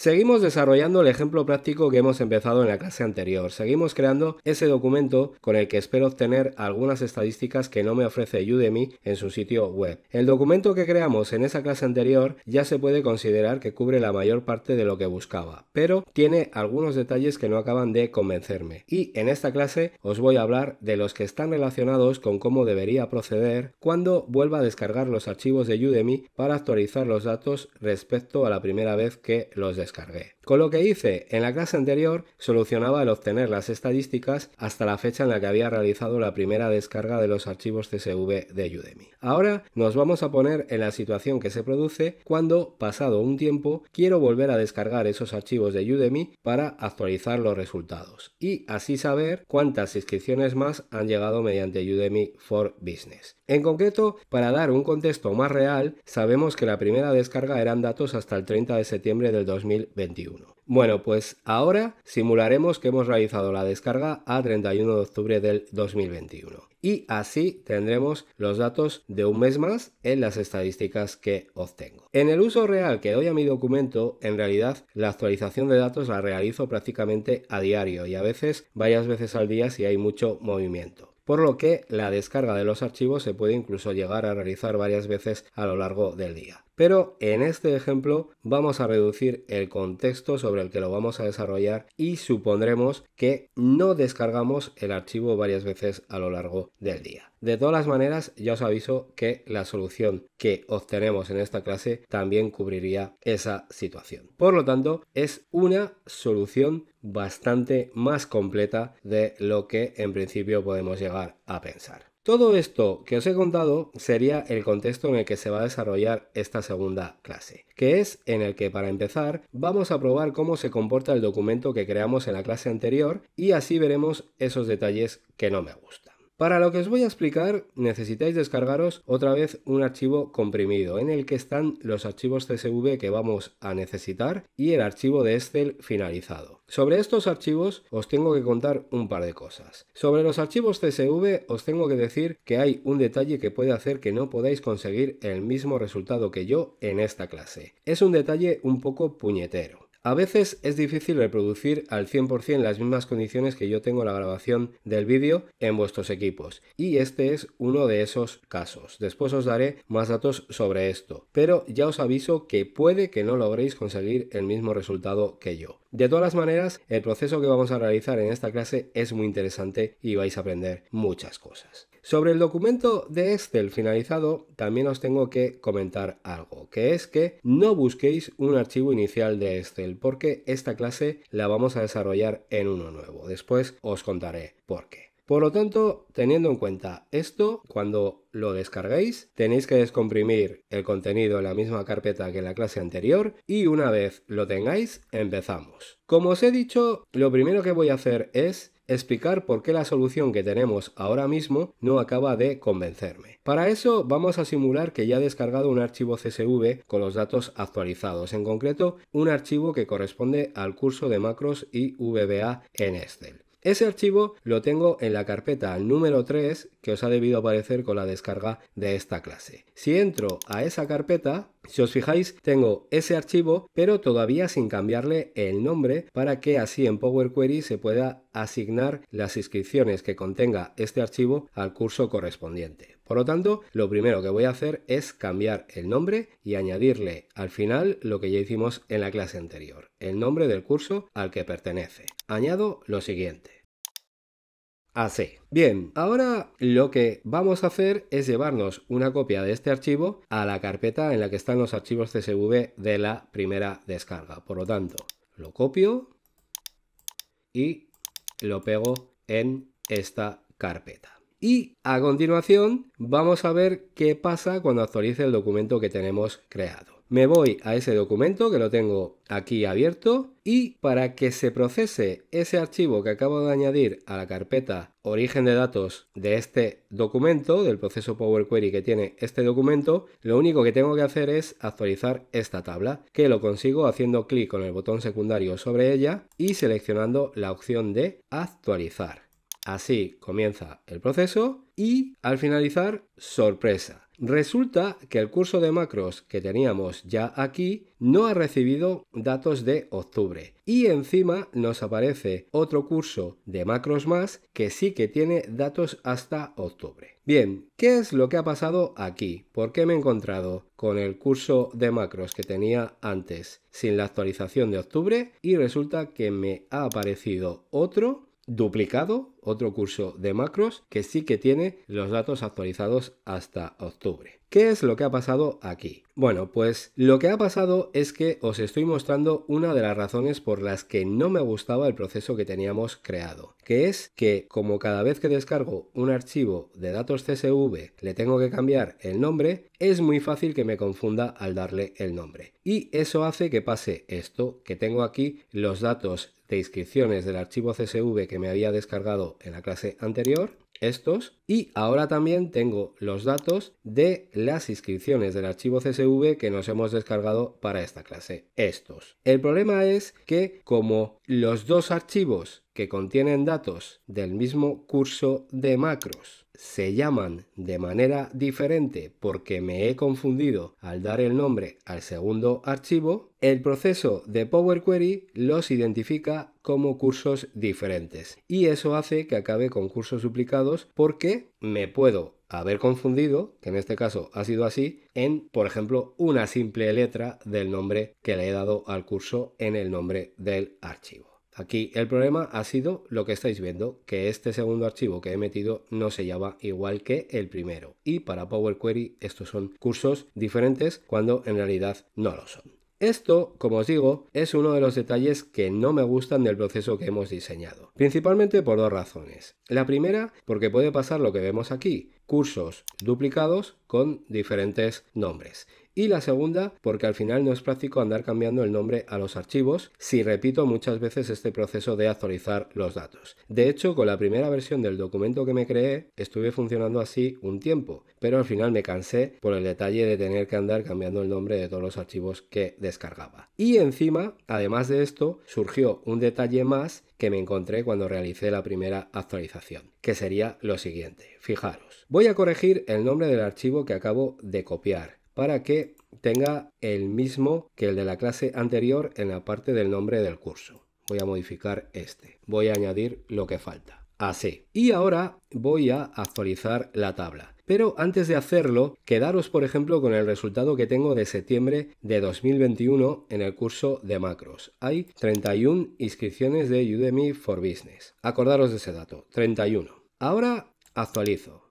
Seguimos desarrollando el ejemplo práctico que hemos empezado en la clase anterior. Seguimos creando ese documento con el que espero obtener algunas estadísticas que no me ofrece Udemy en su sitio web. El documento que creamos en esa clase anterior ya se puede considerar que cubre la mayor parte de lo que buscaba, pero tiene algunos detalles que no acaban de convencerme. Y en esta clase os voy a hablar de los que están relacionados con cómo debería proceder cuando vuelva a descargar los archivos de Udemy para actualizar los datos respecto a la primera vez que los descargué descargué. Con lo que hice en la clase anterior, solucionaba el obtener las estadísticas hasta la fecha en la que había realizado la primera descarga de los archivos CSV de Udemy. Ahora nos vamos a poner en la situación que se produce cuando, pasado un tiempo, quiero volver a descargar esos archivos de Udemy para actualizar los resultados y así saber cuántas inscripciones más han llegado mediante Udemy for Business. En concreto, para dar un contexto más real, sabemos que la primera descarga eran datos hasta el 30 de septiembre del 2021. Bueno, pues ahora simularemos que hemos realizado la descarga a 31 de octubre del 2021 y así tendremos los datos de un mes más en las estadísticas que obtengo. En el uso real que doy a mi documento, en realidad la actualización de datos la realizo prácticamente a diario y a veces varias veces al día si hay mucho movimiento por lo que la descarga de los archivos se puede incluso llegar a realizar varias veces a lo largo del día. Pero en este ejemplo vamos a reducir el contexto sobre el que lo vamos a desarrollar y supondremos que no descargamos el archivo varias veces a lo largo del día. De todas las maneras, ya os aviso que la solución que obtenemos en esta clase también cubriría esa situación. Por lo tanto, es una solución bastante más completa de lo que en principio podemos llegar a pensar. Todo esto que os he contado sería el contexto en el que se va a desarrollar esta segunda clase, que es en el que para empezar vamos a probar cómo se comporta el documento que creamos en la clase anterior y así veremos esos detalles que no me gustan. Para lo que os voy a explicar necesitáis descargaros otra vez un archivo comprimido en el que están los archivos CSV que vamos a necesitar y el archivo de Excel finalizado. Sobre estos archivos os tengo que contar un par de cosas. Sobre los archivos CSV os tengo que decir que hay un detalle que puede hacer que no podáis conseguir el mismo resultado que yo en esta clase. Es un detalle un poco puñetero. A veces es difícil reproducir al 100% las mismas condiciones que yo tengo en la grabación del vídeo en vuestros equipos y este es uno de esos casos. Después os daré más datos sobre esto, pero ya os aviso que puede que no logréis conseguir el mismo resultado que yo. De todas las maneras, el proceso que vamos a realizar en esta clase es muy interesante y vais a aprender muchas cosas. Sobre el documento de Excel finalizado, también os tengo que comentar algo, que es que no busquéis un archivo inicial de Excel, porque esta clase la vamos a desarrollar en uno nuevo. Después os contaré por qué. Por lo tanto, teniendo en cuenta esto, cuando lo descarguéis, tenéis que descomprimir el contenido en la misma carpeta que la clase anterior y una vez lo tengáis, empezamos. Como os he dicho, lo primero que voy a hacer es explicar por qué la solución que tenemos ahora mismo no acaba de convencerme. Para eso vamos a simular que ya he descargado un archivo CSV con los datos actualizados, en concreto un archivo que corresponde al curso de macros y VBA en Excel. Ese archivo lo tengo en la carpeta número 3 que os ha debido aparecer con la descarga de esta clase. Si entro a esa carpeta, si os fijáis, tengo ese archivo, pero todavía sin cambiarle el nombre para que así en Power Query se pueda asignar las inscripciones que contenga este archivo al curso correspondiente. Por lo tanto, lo primero que voy a hacer es cambiar el nombre y añadirle al final lo que ya hicimos en la clase anterior, el nombre del curso al que pertenece. Añado lo siguiente. Así. Bien, ahora lo que vamos a hacer es llevarnos una copia de este archivo a la carpeta en la que están los archivos CSV de la primera descarga. Por lo tanto, lo copio y lo pego en esta carpeta. Y a continuación vamos a ver qué pasa cuando actualice el documento que tenemos creado. Me voy a ese documento que lo tengo aquí abierto y para que se procese ese archivo que acabo de añadir a la carpeta origen de datos de este documento, del proceso Power Query que tiene este documento, lo único que tengo que hacer es actualizar esta tabla, que lo consigo haciendo clic con el botón secundario sobre ella y seleccionando la opción de actualizar. Así comienza el proceso y al finalizar, sorpresa. Resulta que el curso de macros que teníamos ya aquí no ha recibido datos de octubre. Y encima nos aparece otro curso de macros más que sí que tiene datos hasta octubre. Bien, ¿qué es lo que ha pasado aquí? ¿Por qué me he encontrado con el curso de macros que tenía antes sin la actualización de octubre? Y resulta que me ha aparecido otro duplicado otro curso de macros que sí que tiene los datos actualizados hasta octubre. ¿Qué es lo que ha pasado aquí? Bueno, pues lo que ha pasado es que os estoy mostrando una de las razones por las que no me gustaba el proceso que teníamos creado, que es que como cada vez que descargo un archivo de datos CSV le tengo que cambiar el nombre, es muy fácil que me confunda al darle el nombre. Y eso hace que pase esto, que tengo aquí los datos de inscripciones del archivo CSV que me había descargado en la clase anterior, estos, y ahora también tengo los datos de las inscripciones del archivo CSV que nos hemos descargado para esta clase, estos. El problema es que como los dos archivos que contienen datos del mismo curso de macros se llaman de manera diferente porque me he confundido al dar el nombre al segundo archivo, el proceso de Power Query los identifica como cursos diferentes. Y eso hace que acabe con cursos duplicados porque me puedo haber confundido, que en este caso ha sido así, en, por ejemplo, una simple letra del nombre que le he dado al curso en el nombre del archivo. Aquí el problema ha sido lo que estáis viendo, que este segundo archivo que he metido no se llama igual que el primero. Y para Power Query estos son cursos diferentes cuando en realidad no lo son. Esto, como os digo, es uno de los detalles que no me gustan del proceso que hemos diseñado, principalmente por dos razones. La primera, porque puede pasar lo que vemos aquí, cursos duplicados con diferentes nombres y la segunda porque al final no es práctico andar cambiando el nombre a los archivos si repito muchas veces este proceso de actualizar los datos. De hecho, con la primera versión del documento que me creé estuve funcionando así un tiempo, pero al final me cansé por el detalle de tener que andar cambiando el nombre de todos los archivos que descargaba. Y encima, además de esto, surgió un detalle más que me encontré cuando realicé la primera actualización, que sería lo siguiente. Fijaros, voy a corregir el nombre del archivo que acabo de copiar para que tenga el mismo que el de la clase anterior en la parte del nombre del curso. Voy a modificar este. Voy a añadir lo que falta. Así. Y ahora voy a actualizar la tabla. Pero antes de hacerlo, quedaros por ejemplo con el resultado que tengo de septiembre de 2021 en el curso de macros. Hay 31 inscripciones de Udemy for Business. Acordaros de ese dato, 31. Ahora actualizo.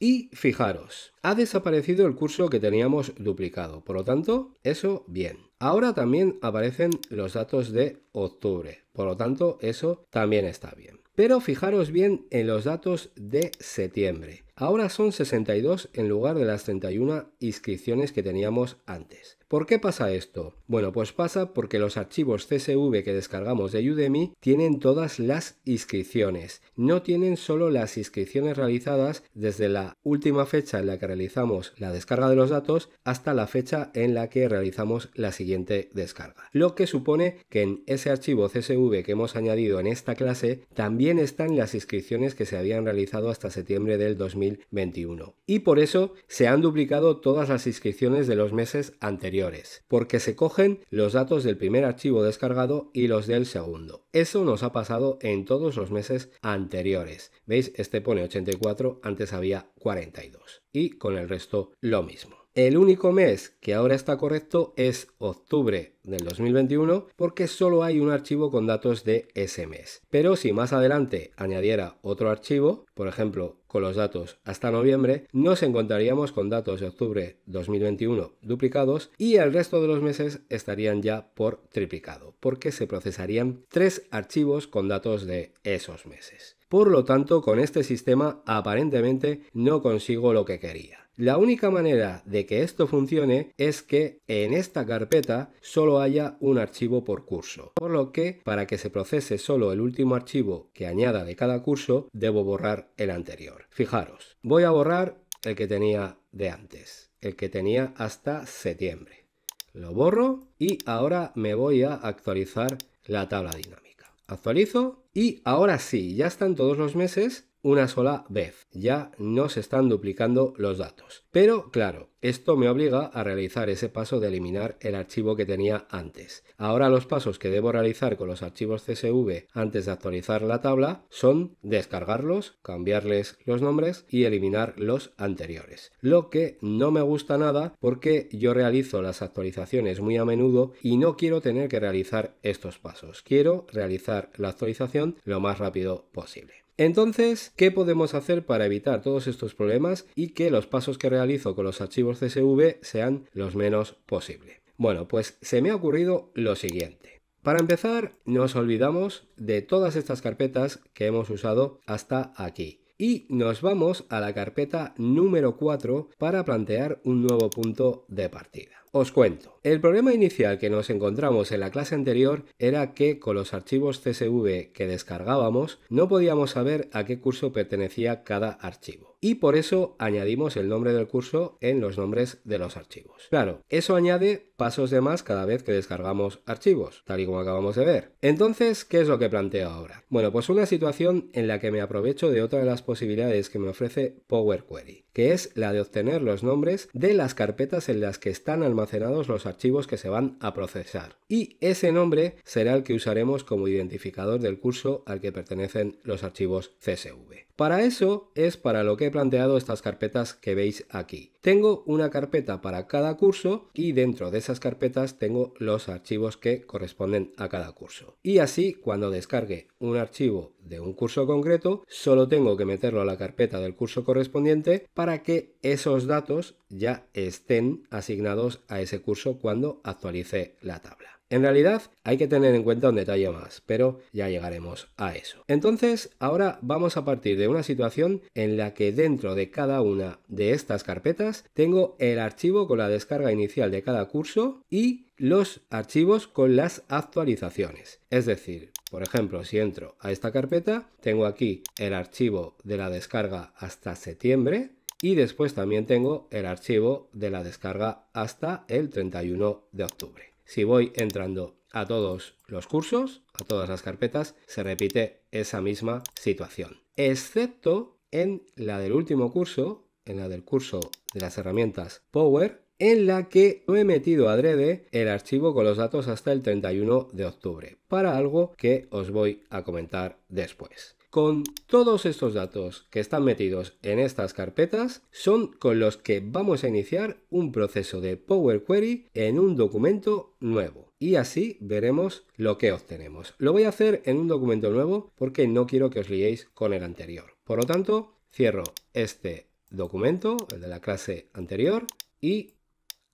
Y fijaros, ha desaparecido el curso que teníamos duplicado, por lo tanto, eso bien. Ahora también aparecen los datos de octubre, por lo tanto, eso también está bien. Pero fijaros bien en los datos de septiembre. Ahora son 62 en lugar de las 31 inscripciones que teníamos antes. ¿Por qué pasa esto? Bueno, pues pasa porque los archivos CSV que descargamos de Udemy tienen todas las inscripciones. No tienen solo las inscripciones realizadas desde la última fecha en la que realizamos la descarga de los datos hasta la fecha en la que realizamos la siguiente descarga. Lo que supone que en ese archivo CSV que hemos añadido en esta clase también están las inscripciones que se habían realizado hasta septiembre del 2021. Y por eso se han duplicado todas las inscripciones de los meses anteriores porque se cogen los datos del primer archivo descargado y los del segundo. Eso nos ha pasado en todos los meses anteriores. ¿Veis? Este pone 84, antes había 42. Y con el resto lo mismo. El único mes que ahora está correcto es octubre del 2021 porque solo hay un archivo con datos de ese mes. Pero si más adelante añadiera otro archivo, por ejemplo con los datos hasta noviembre, nos encontraríamos con datos de octubre 2021 duplicados y el resto de los meses estarían ya por triplicado porque se procesarían tres archivos con datos de esos meses. Por lo tanto, con este sistema aparentemente no consigo lo que quería. La única manera de que esto funcione es que en esta carpeta solo haya un archivo por curso, por lo que para que se procese solo el último archivo que añada de cada curso, debo borrar el anterior. Fijaros, voy a borrar el que tenía de antes, el que tenía hasta septiembre. Lo borro y ahora me voy a actualizar la tabla dinámica. Actualizo y ahora sí, ya están todos los meses una sola vez. Ya no se están duplicando los datos. Pero claro, esto me obliga a realizar ese paso de eliminar el archivo que tenía antes. Ahora los pasos que debo realizar con los archivos CSV antes de actualizar la tabla son descargarlos, cambiarles los nombres y eliminar los anteriores. Lo que no me gusta nada porque yo realizo las actualizaciones muy a menudo y no quiero tener que realizar estos pasos. Quiero realizar la actualización lo más rápido posible. Entonces, ¿qué podemos hacer para evitar todos estos problemas y que los pasos que realizo con los archivos CSV sean los menos posible? Bueno, pues se me ha ocurrido lo siguiente. Para empezar, nos olvidamos de todas estas carpetas que hemos usado hasta aquí. Y nos vamos a la carpeta número 4 para plantear un nuevo punto de partida. Os cuento. El problema inicial que nos encontramos en la clase anterior era que con los archivos CSV que descargábamos no podíamos saber a qué curso pertenecía cada archivo. Y por eso añadimos el nombre del curso en los nombres de los archivos. Claro, eso añade pasos de más cada vez que descargamos archivos, tal y como acabamos de ver. Entonces, ¿qué es lo que planteo ahora? Bueno, pues una situación en la que me aprovecho de otra de las posibilidades que me ofrece Power Query, que es la de obtener los nombres de las carpetas en las que están almacenadas los archivos que se van a procesar. Y ese nombre será el que usaremos como identificador del curso al que pertenecen los archivos CSV. Para eso es para lo que he planteado estas carpetas que veis aquí. Tengo una carpeta para cada curso y dentro de esas carpetas tengo los archivos que corresponden a cada curso. Y así cuando descargue un archivo de un curso concreto, solo tengo que meterlo a la carpeta del curso correspondiente para que esos datos ya estén asignados a ese curso cuando actualice la tabla. En realidad hay que tener en cuenta un detalle más, pero ya llegaremos a eso. Entonces, ahora vamos a partir de una situación en la que dentro de cada una de estas carpetas tengo el archivo con la descarga inicial de cada curso y los archivos con las actualizaciones. Es decir, por ejemplo, si entro a esta carpeta, tengo aquí el archivo de la descarga hasta septiembre, y después también tengo el archivo de la descarga hasta el 31 de octubre. Si voy entrando a todos los cursos, a todas las carpetas, se repite esa misma situación. Excepto en la del último curso, en la del curso de las herramientas Power, en la que he metido adrede el archivo con los datos hasta el 31 de octubre, para algo que os voy a comentar después. Con todos estos datos que están metidos en estas carpetas son con los que vamos a iniciar un proceso de Power Query en un documento nuevo y así veremos lo que obtenemos. Lo voy a hacer en un documento nuevo porque no quiero que os liéis con el anterior. Por lo tanto, cierro este documento, el de la clase anterior, y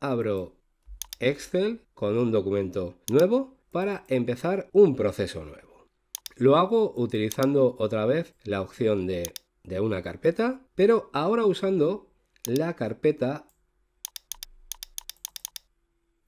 abro Excel con un documento nuevo para empezar un proceso nuevo. Lo hago utilizando otra vez la opción de, una carpeta, pero ahora usando la carpeta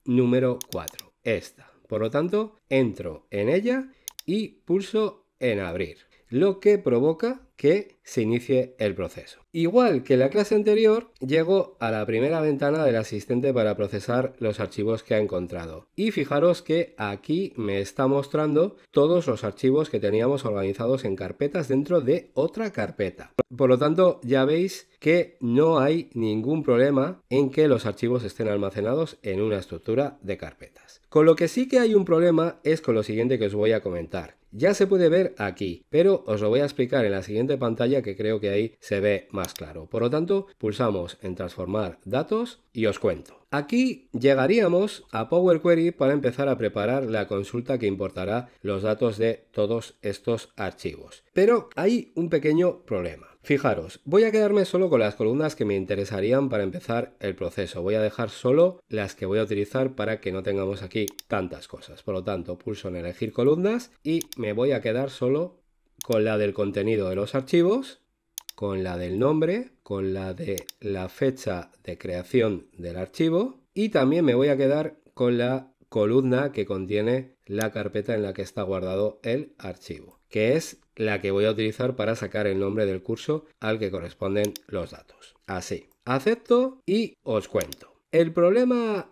número 4, esta. Por lo tanto, entro en ella y pulso en abrir, lo que provoca que se inicie el proceso. Igual que la clase anterior, llego a la primera ventana del asistente para procesar los archivos que ha encontrado. Y fijaros que aquí me está mostrando todos los archivos que teníamos organizados en carpetas dentro de otra carpeta. Por lo tanto, ya veis que no hay ningún problema en que los archivos estén almacenados en una estructura de carpetas. Con lo que sí que hay un problema es con lo siguiente que os voy a comentar. Ya se puede ver aquí, pero os lo voy a explicar en la siguiente pantalla que creo que ahí se ve más claro. Por lo tanto, pulsamos en transformar datos y os cuento. Aquí llegaríamos a Power Query para empezar a preparar la consulta que importará los datos de todos estos archivos. Pero hay un pequeño problema. Fijaros, voy a quedarme solo con las columnas que me interesarían para empezar el proceso. Voy a dejar solo las que voy a utilizar para que no tengamos aquí tantas cosas. Por lo tanto, pulso en elegir columnas y me voy a quedar solo con la del contenido de los archivos, con la del nombre, con la de la fecha de creación del archivo y también me voy a quedar con la columna que contiene la carpeta en la que está guardado el archivo, que es la que voy a utilizar para sacar el nombre del curso al que corresponden los datos. Así, acepto y os cuento. El problema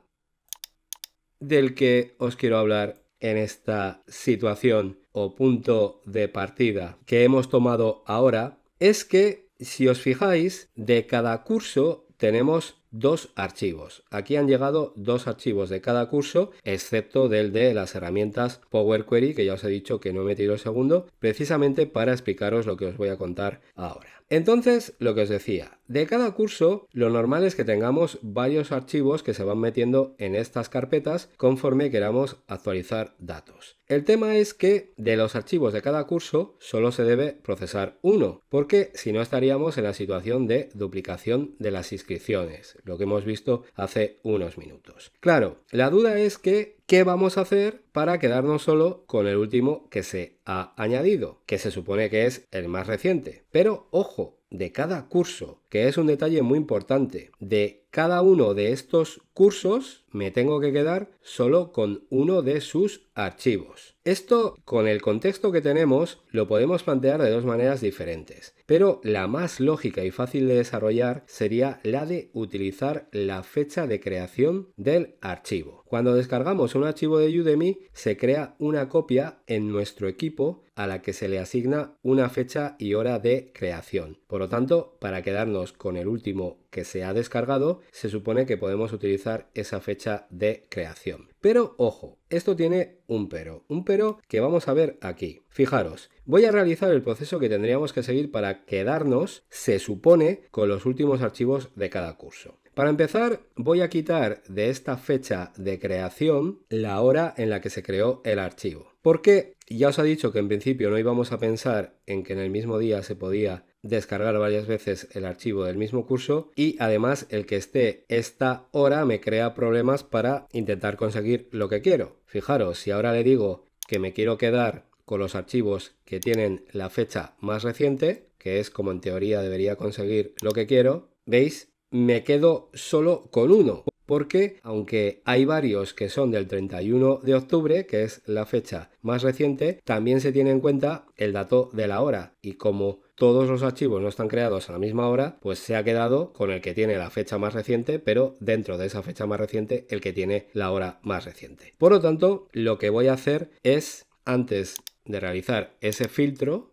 del que os quiero hablar en esta situación o punto de partida que hemos tomado ahora es que, si os fijáis, de cada curso tenemos dos archivos. Aquí han llegado dos archivos de cada curso, excepto del de las herramientas Power Query, que ya os he dicho que no he metido el segundo, precisamente para explicaros lo que os voy a contar ahora. Entonces, lo que os decía, de cada curso lo normal es que tengamos varios archivos que se van metiendo en estas carpetas conforme queramos actualizar datos. El tema es que de los archivos de cada curso solo se debe procesar uno, porque si no estaríamos en la situación de duplicación de las inscripciones, lo que hemos visto hace unos minutos. Claro, la duda es que ¿Qué vamos a hacer para quedarnos solo con el último que se ha añadido? Que se supone que es el más reciente. Pero ojo, de cada curso, que es un detalle muy importante. De cada uno de estos cursos me tengo que quedar solo con uno de sus archivos. Esto, con el contexto que tenemos, lo podemos plantear de dos maneras diferentes, pero la más lógica y fácil de desarrollar sería la de utilizar la fecha de creación del archivo. Cuando descargamos un archivo de Udemy, se crea una copia en nuestro equipo a la que se le asigna una fecha y hora de creación. Por lo tanto, para quedarnos con el último que se ha descargado, se supone que podemos utilizar esa fecha de creación. Pero ojo, esto tiene un pero, un pero que vamos a ver aquí. Fijaros, voy a realizar el proceso que tendríamos que seguir para quedarnos, se supone, con los últimos archivos de cada curso. Para empezar, voy a quitar de esta fecha de creación la hora en la que se creó el archivo. Porque ya os he dicho que en principio no íbamos a pensar en que en el mismo día se podía descargar varias veces el archivo del mismo curso y además el que esté esta hora me crea problemas para intentar conseguir lo que quiero. Fijaros, si ahora le digo que me quiero quedar con los archivos que tienen la fecha más reciente, que es como en teoría debería conseguir lo que quiero, veis me quedo solo con uno, porque aunque hay varios que son del 31 de octubre, que es la fecha más reciente, también se tiene en cuenta el dato de la hora y como todos los archivos no están creados a la misma hora, pues se ha quedado con el que tiene la fecha más reciente, pero dentro de esa fecha más reciente el que tiene la hora más reciente. Por lo tanto, lo que voy a hacer es, antes de realizar ese filtro,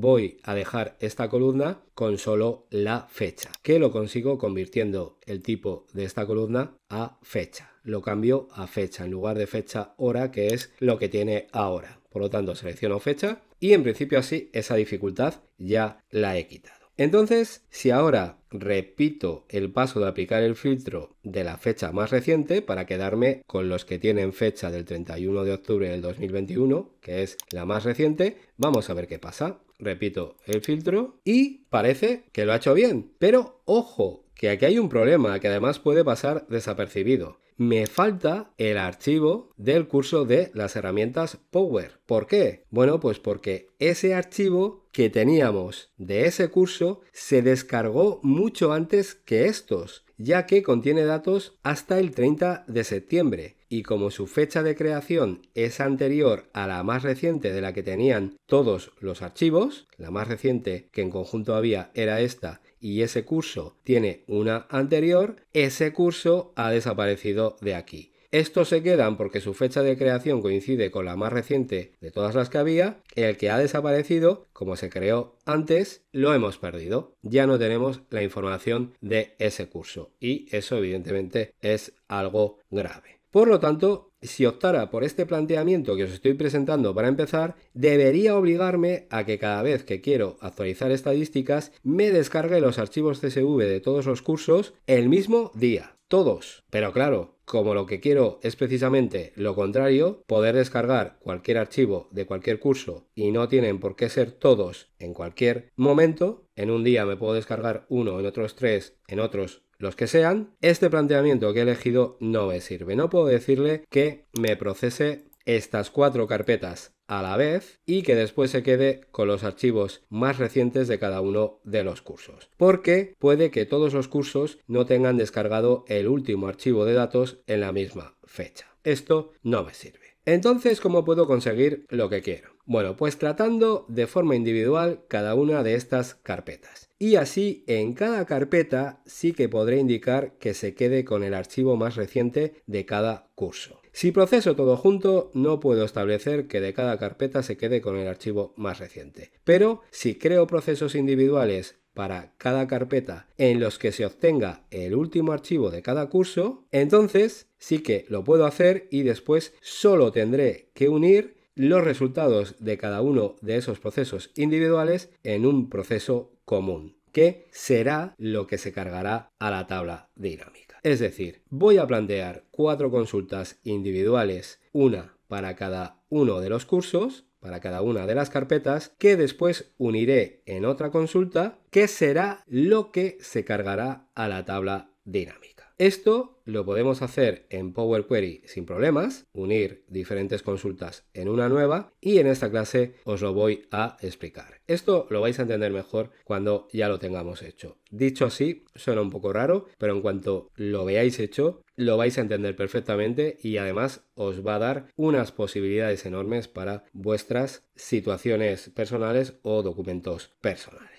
voy a dejar esta columna con solo la fecha, que lo consigo convirtiendo el tipo de esta columna a fecha. Lo cambio a fecha en lugar de fecha hora, que es lo que tiene ahora. Por lo tanto, selecciono fecha y en principio así esa dificultad ya la he quitado. Entonces, si ahora repito el paso de aplicar el filtro de la fecha más reciente para quedarme con los que tienen fecha del 31 de octubre del 2021, que es la más reciente, vamos a ver qué pasa repito, el filtro y parece que lo ha hecho bien. Pero ojo, que aquí hay un problema que además puede pasar desapercibido. Me falta el archivo del curso de las herramientas Power. ¿Por qué? Bueno, pues porque ese archivo que teníamos de ese curso se descargó mucho antes que estos, ya que contiene datos hasta el 30 de septiembre y como su fecha de creación es anterior a la más reciente de la que tenían todos los archivos, la más reciente que en conjunto había era esta y ese curso tiene una anterior, ese curso ha desaparecido de aquí. Estos se quedan porque su fecha de creación coincide con la más reciente de todas las que había. El que ha desaparecido, como se creó antes, lo hemos perdido. Ya no tenemos la información de ese curso. Y eso evidentemente es algo grave. Por lo tanto, si optara por este planteamiento que os estoy presentando para empezar, debería obligarme a que cada vez que quiero actualizar estadísticas me descargue los archivos CSV de todos los cursos el mismo día. Todos. Pero claro, como lo que quiero es precisamente lo contrario, poder descargar cualquier archivo de cualquier curso y no tienen por qué ser todos en cualquier momento, en un día me puedo descargar uno, en otros tres, en otros los que sean, este planteamiento que he elegido no me sirve. No puedo decirle que me procese estas cuatro carpetas a la vez y que después se quede con los archivos más recientes de cada uno de los cursos. Porque puede que todos los cursos no tengan descargado el último archivo de datos en la misma fecha. Esto no me sirve. Entonces, ¿cómo puedo conseguir lo que quiero? Bueno, pues tratando de forma individual cada una de estas carpetas. Y así en cada carpeta sí que podré indicar que se quede con el archivo más reciente de cada curso. Si proceso todo junto, no puedo establecer que de cada carpeta se quede con el archivo más reciente. Pero si creo procesos individuales para cada carpeta en los que se obtenga el último archivo de cada curso, entonces sí que lo puedo hacer y después solo tendré que unir los resultados de cada uno de esos procesos individuales en un proceso común, que será lo que se cargará a la tabla dinámica. Es decir, voy a plantear cuatro consultas individuales, una para cada uno de los cursos, para cada una de las carpetas, que después uniré en otra consulta, que será lo que se cargará a la tabla dinámica. Esto lo podemos hacer en Power Query sin problemas, unir diferentes consultas en una nueva y en esta clase os lo voy a explicar. Esto lo vais a entender mejor cuando ya lo tengamos hecho. Dicho así, suena un poco raro, pero en cuanto lo veáis hecho, lo vais a entender perfectamente y además os va a dar unas posibilidades enormes para vuestras situaciones personales o documentos personales.